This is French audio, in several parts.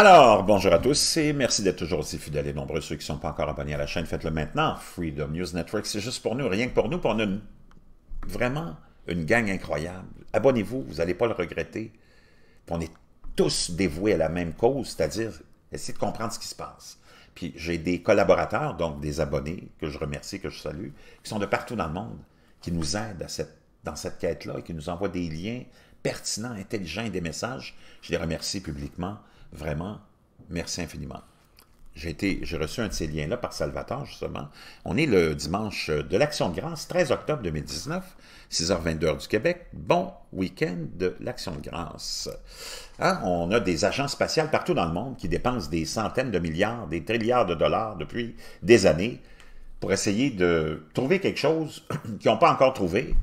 Alors, bonjour à tous et merci d'être toujours aussi fidèles et nombreux. Ceux qui ne sont pas encore abonnés à la chaîne, faites-le maintenant. Freedom News Network, c'est juste pour nous, rien que pour nous, pour a Vraiment une gang incroyable. Abonnez-vous, vous n'allez pas le regretter. On est tous dévoués à la même cause, c'est-à-dire essayer de comprendre ce qui se passe. Puis j'ai des collaborateurs, donc des abonnés, que je remercie, que je salue, qui sont de partout dans le monde, qui nous aident dans cette quête-là et qui nous envoient des liens pertinent, intelligent et des messages. Je les remercie publiquement. Vraiment, merci infiniment. J'ai reçu un de ces liens-là par Salvatore, justement. On est le dimanche de l'Action de grâce, 13 octobre 2019, 6h22 du Québec. Bon week-end de l'Action de grâce. Hein, on a des agents spatiales partout dans le monde qui dépensent des centaines de milliards, des trilliards de dollars depuis des années pour essayer de trouver quelque chose qu'ils n'ont pas encore trouvé,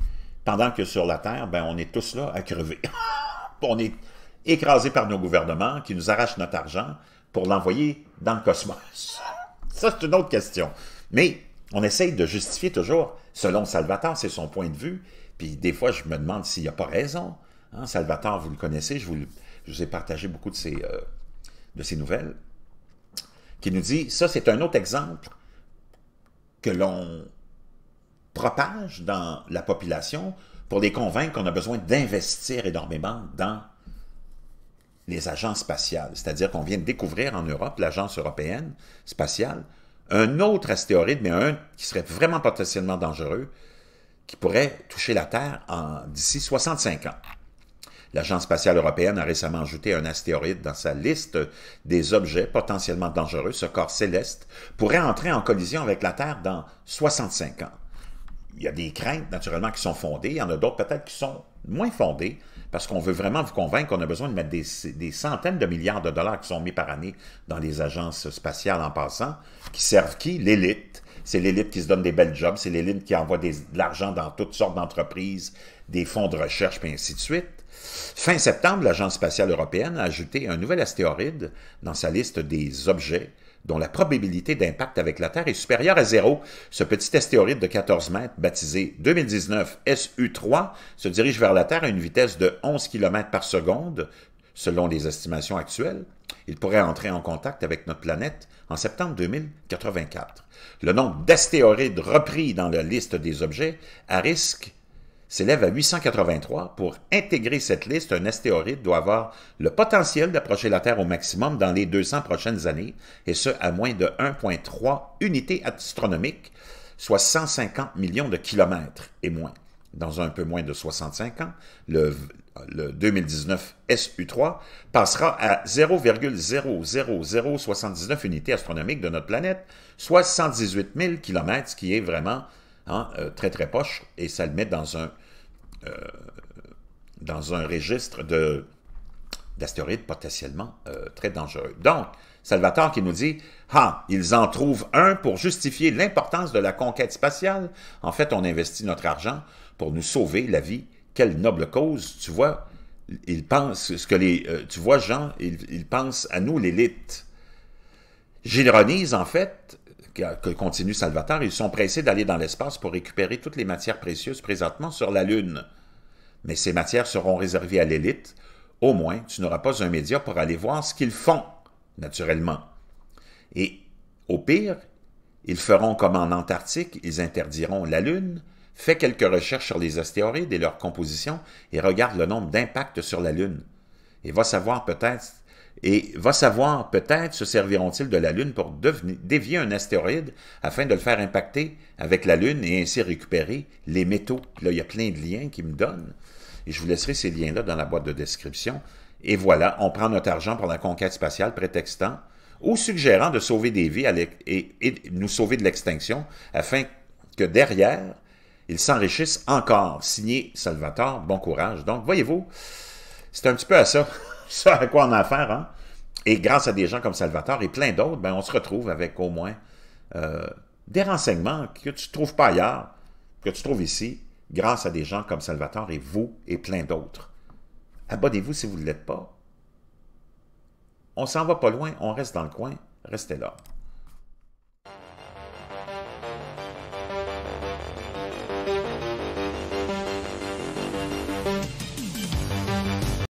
pendant que sur la Terre, ben, on est tous là à crever. on est écrasé par nos gouvernements qui nous arrachent notre argent pour l'envoyer dans le cosmos. Ça, c'est une autre question. Mais on essaye de justifier toujours, selon Salvatore, c'est son point de vue, puis des fois, je me demande s'il n'y a pas raison. Hein, Salvatore, vous le connaissez, je vous, ai partagé beaucoup de euh, de ses nouvelles, qui nous dit, ça c'est un autre exemple que l'on propage dans la population pour les convaincre qu'on a besoin d'investir énormément dans les agences spatiales. C'est-à-dire qu'on vient de découvrir en Europe, l'agence européenne spatiale, un autre astéroïde, mais un qui serait vraiment potentiellement dangereux, qui pourrait toucher la Terre d'ici 65 ans. L'Agence spatiale européenne a récemment ajouté un astéroïde dans sa liste des objets potentiellement dangereux. Ce corps céleste pourrait entrer en collision avec la Terre dans 65 ans il y a des craintes naturellement qui sont fondées, il y en a d'autres peut-être qui sont moins fondées, parce qu'on veut vraiment vous convaincre qu'on a besoin de mettre des, centaines de milliards de dollars qui sont mis par année dans les agences spatiales en passant, qui servent qui? L'élite. C'est l'élite qui se donne des belles jobs, c'est l'élite qui envoie de l'argent dans toutes sortes d'entreprises, des fonds de recherche, puis ainsi de suite. Fin septembre, l'Agence spatiale européenne a ajouté un nouvel astéroïde dans sa liste des objets dont la probabilité d'impact avec la Terre est supérieure à zéro. Ce petit astéroïde de 14 mètres, baptisé 2019 SU3, se dirige vers la Terre à une vitesse de 11 km par seconde, selon les estimations actuelles. Il pourrait entrer en contact avec notre planète en septembre 2084. Le nombre d'astéroïdes repris dans la liste des objets à risque s'élève à 883. Pour intégrer cette liste, un astéroïde doit avoir le potentiel d'approcher la Terre au maximum dans les 200 prochaines années, et ce à moins de 1,3 unités astronomiques, soit 150 millions de kilomètres et moins. Dans un peu moins de 65 ans, le, 2019 SU3 passera à 0,00079 unités astronomiques de notre planète, soit 118 000 kilomètres, ce qui est vraiment Hein, euh, très très poche, et ça le met dans un, euh, dans un registre de d'astéroïdes potentiellement euh, très dangereux. Donc, Salvatore qui nous dit « Ah, ils en trouvent un pour justifier l'importance de la conquête spatiale. En fait, on investit notre argent pour nous sauver la vie. Quelle noble cause, tu vois. » ils pensent ce que les tu vois Jean ils pensent à nous l'élite j'ironise en fait que continue Salvatore, ils sont pressés d'aller dans l'espace pour récupérer toutes les matières précieuses présentement sur la Lune. Mais ces matières seront réservées à l'élite. Au moins, tu n'auras pas un média pour aller voir ce qu'ils font, naturellement. Et au pire, ils feront comme en Antarctique, ils interdiront la Lune, fait quelques recherches sur les astéroïdes et leur composition et regarde le nombre d'impacts sur la Lune. Et va savoir peut-être et va savoir, peut-être se serviront-ils de la Lune pour dévier un astéroïde afin de le faire impacter avec la Lune et ainsi récupérer les métaux. Là, il y a plein de liens qui me donnent. Et je vous laisserai ces liens-là dans la boîte de description. Et voilà, on prend notre argent pour la conquête spatiale, prétextant ou suggérant de sauver des vies et, et nous sauver de l'extinction afin que derrière, ils s'enrichissent encore. Signé Salvatore, bon courage. Donc, voyez-vous, c'est un petit peu à ça. Ça à quoi on a affaire. Hein? Et grâce à des gens comme Salvatore et plein d'autres, ben, on se retrouve avec au moins euh, des renseignements que tu ne trouves pas ailleurs, que tu trouves ici, grâce à des gens comme Salvatore et vous et plein d'autres. Abonnez-vous si vous ne l'êtes pas. On s'en va pas loin, on reste dans le coin. Restez là.